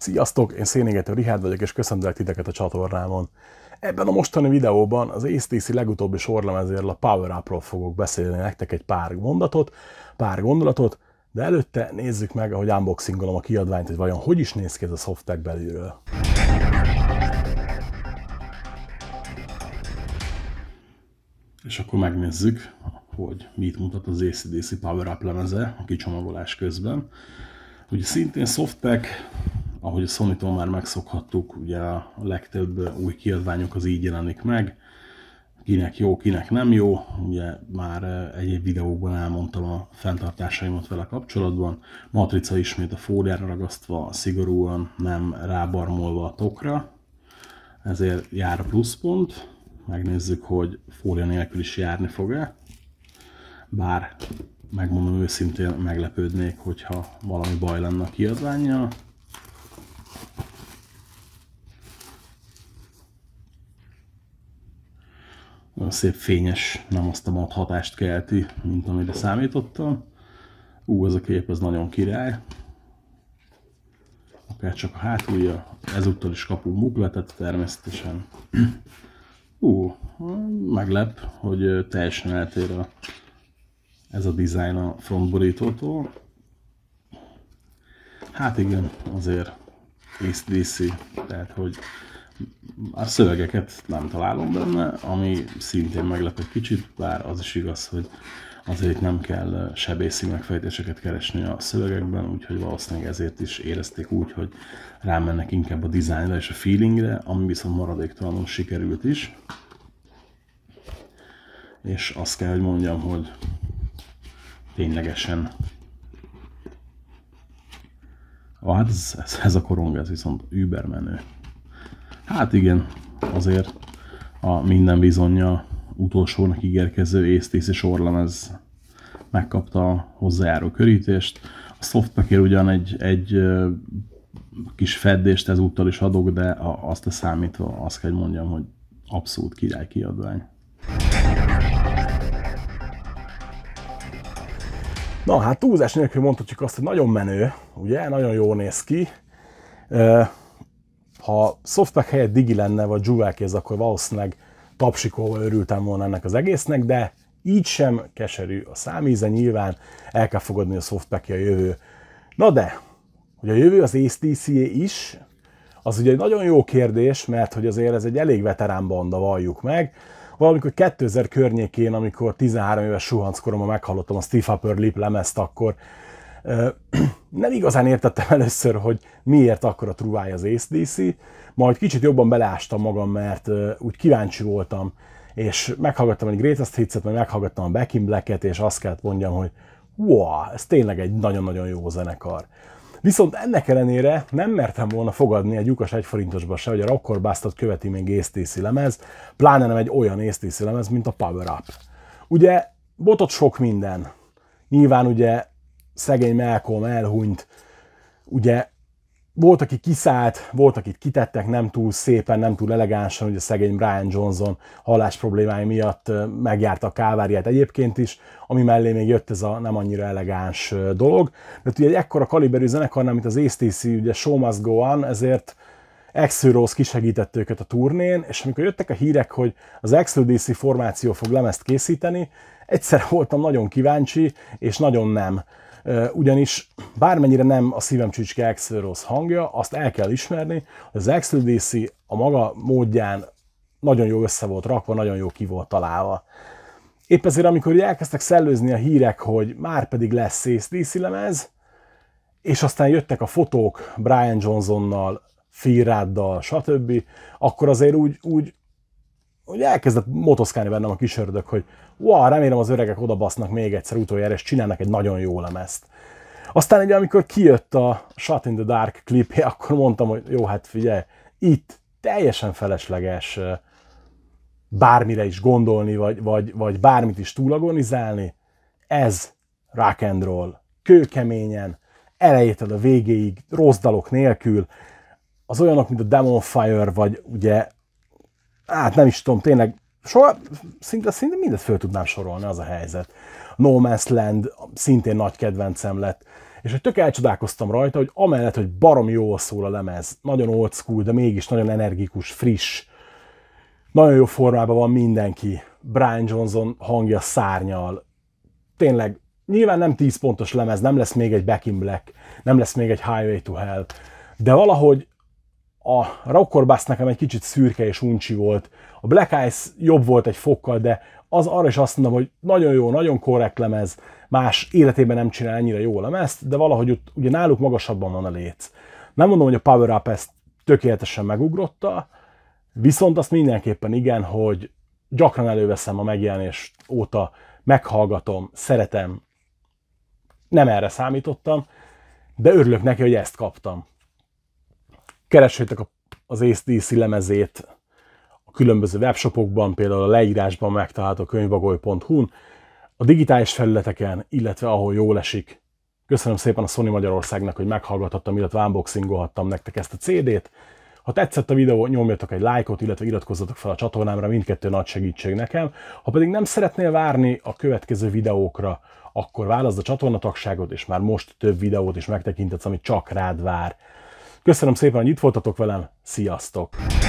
Sziasztok, én Szénégető Rihád vagyok, és köszöntelek titeket a csatornámon. Ebben a mostani videóban az ACDC legutóbbi sorlemezéről a Power up fogok beszélni nektek egy pár mondatot, pár gondolatot, de előtte nézzük meg, ahogy unboxingolom a kiadványt, hogy vajon hogy is néz ki ez a szoftek belülről. És akkor megnézzük, hogy mit mutat az ACDC Power Up lemeze a kicsomagolás közben. Ugye szintén Softpack ahogy a sony már megszokhattuk, ugye a legtöbb új kiadványok az így jelenik meg, kinek jó, kinek nem jó, ugye már egyéb videókban elmondtam a fenntartásaimat vele kapcsolatban. Matrica ismét a fóliára ragasztva, szigorúan nem rábarmolva a tokra, ezért jár a pluszpont. Megnézzük, hogy fólia nélkül is járni fog-e. Bár megmondom őszintén, meglepődnék, hogyha valami baj lenne a kiadványjal. nagyon szép fényes, nem azt a mat hatást kelti, mint amire számítottam. Ú, ez a kép, ez nagyon király. Akár csak a hátulja, ezúttal is kapunk bukletet természetesen. Ú, meglep, hogy teljesen eltér a, ez a dizájn a frontborítótól. Hát igen, azért ACDC, tehát hogy a szövegeket nem találom benne, ami szintén meglep egy kicsit, bár az is igaz, hogy azért nem kell sebészi megfejtéseket keresni a szövegekben, úgyhogy valószínűleg ezért is érezték úgy, hogy rámennek inkább a dizájnra és a feelingre, ami viszont maradéktalanul sikerült is. És azt kell, hogy mondjam, hogy ténylegesen ah, hát ez, ez, ez a korong, ez viszont übermenő. Hát igen, azért a minden bizonyja utolsónak ígérkező észtészi sorlemez megkapta a hozzájáró körítést. A szoftnakért ugyan egy, egy kis feddést ezúttal is adok, de azt a számítva azt kell mondjam, hogy abszolút király kiadvány. Na hát túlzás nélkül mondhatjuk azt, hogy nagyon menő, ugye? Nagyon jól néz ki ha Softpack helyett Digi lenne, vagy Jewelkéz, akkor valószínűleg tapsikolva örültem volna ennek az egésznek, de így sem keserű a számíze, nyilván el kell fogadni a softpack a jövő. Na de, hogy a jövő az ACDCA is, az ugye egy nagyon jó kérdés, mert hogy azért ez egy elég veterán banda, valljuk meg. Valamikor 2000 környékén, amikor 13 éves suhanckoromban meghallottam a Steve Upper Lip lemezt, akkor euh, nem igazán értettem először, hogy miért a truvája az ACDC, majd kicsit jobban beleástam magam, mert úgy kíváncsi voltam, és meghallgattam egy Greatest Hits-et, meg meghallgattam a Back in Black-et, és azt kellett mondjam, hogy wow, ez tényleg egy nagyon-nagyon jó zenekar. Viszont ennek ellenére nem mertem volna fogadni egy lyukas forintosba, se, hogy a Rockor Bastard követi még ACDC lemez, pláne nem egy olyan ACDC lemez, mint a Power Up. Ugye botott sok minden. Nyilván ugye szegény Malcolm elhunyt, ugye volt, aki kiszállt, volt, akit kitettek nem túl szépen, nem túl elegánsan, ugye szegény Brian Johnson hallás problémái miatt megjárta a káváriát egyébként is, ami mellé még jött ez a nem annyira elegáns dolog. De hát ugye egy ekkora kaliberű zenekarnál, mint az ACTC, ugye Show Must Go On, ezért Axl Rose kisegített őket a turnén, és amikor jöttek a hírek, hogy az Axl DC formáció fog lemezt készíteni, egyszer voltam nagyon kíváncsi, és nagyon nem ugyanis bármennyire nem a szívem csücske Axel Rose hangja, azt el kell ismerni, az Axel DC a maga módján nagyon jó össze volt rakva, nagyon jó ki volt találva. Épp ezért, amikor elkezdtek szellőzni a hírek, hogy már pedig lesz Ace DC lemez, és aztán jöttek a fotók Brian Johnsonnal, Firáddal, stb., akkor azért úgy, úgy hogy elkezdett motoszkálni bennem a kis ördög, hogy wow, remélem az öregek odabasznak még egyszer utoljára, és csinálnak egy nagyon jó lemezt. Aztán ugye, amikor kijött a Shot in the Dark klipje, akkor mondtam, hogy jó, hát figyelj, itt teljesen felesleges bármire is gondolni, vagy, vagy, vagy bármit is túlagonizálni. Ez rock and roll. Kőkeményen, elejétől a végéig, rossz dalok nélkül. Az olyanok, mint a Demon Fire, vagy ugye hát nem is tudom, tényleg soha, szinte, szinte mindet föl tudnám sorolni, az a helyzet. No Man's Land szintén nagy kedvencem lett, és hogy tök elcsodálkoztam rajta, hogy amellett, hogy barom jó szól a lemez, nagyon old school, de mégis nagyon energikus, friss, nagyon jó formában van mindenki. Brian Johnson hangja szárnyal. Tényleg, nyilván nem 10 pontos lemez, nem lesz még egy Back in Black, nem lesz még egy Highway to Hell, de valahogy a Rockor Bass nekem egy kicsit szürke és uncsi volt. A Black Eyes jobb volt egy fokkal, de az arra is azt mondom, hogy nagyon jó, nagyon korrekt lemez, más életében nem csinál ennyire jó lemezt, de valahogy ott, ugye náluk magasabban van a léc. Nem mondom, hogy a Power Up ezt tökéletesen megugrotta, viszont azt mindenképpen igen, hogy gyakran előveszem a megjelenés óta, meghallgatom, szeretem, nem erre számítottam, de örülök neki, hogy ezt kaptam keresétek az ACDC lemezét a különböző webshopokban, például a leírásban megtalálható könyvagoly.hu-n, a digitális felületeken, illetve ahol jól esik. Köszönöm szépen a Sony Magyarországnak, hogy meghallgathattam, illetve unboxingolhattam nektek ezt a CD-t. Ha tetszett a videó, nyomjatok egy lájkot, illetve iratkozzatok fel a csatornámra, mindkettő nagy segítség nekem. Ha pedig nem szeretnél várni a következő videókra, akkor válaszd a csatornatagságot, és már most több videót is megtekintetsz, ami csak rád vár. Köszönöm szépen, hogy itt voltatok velem, sziasztok!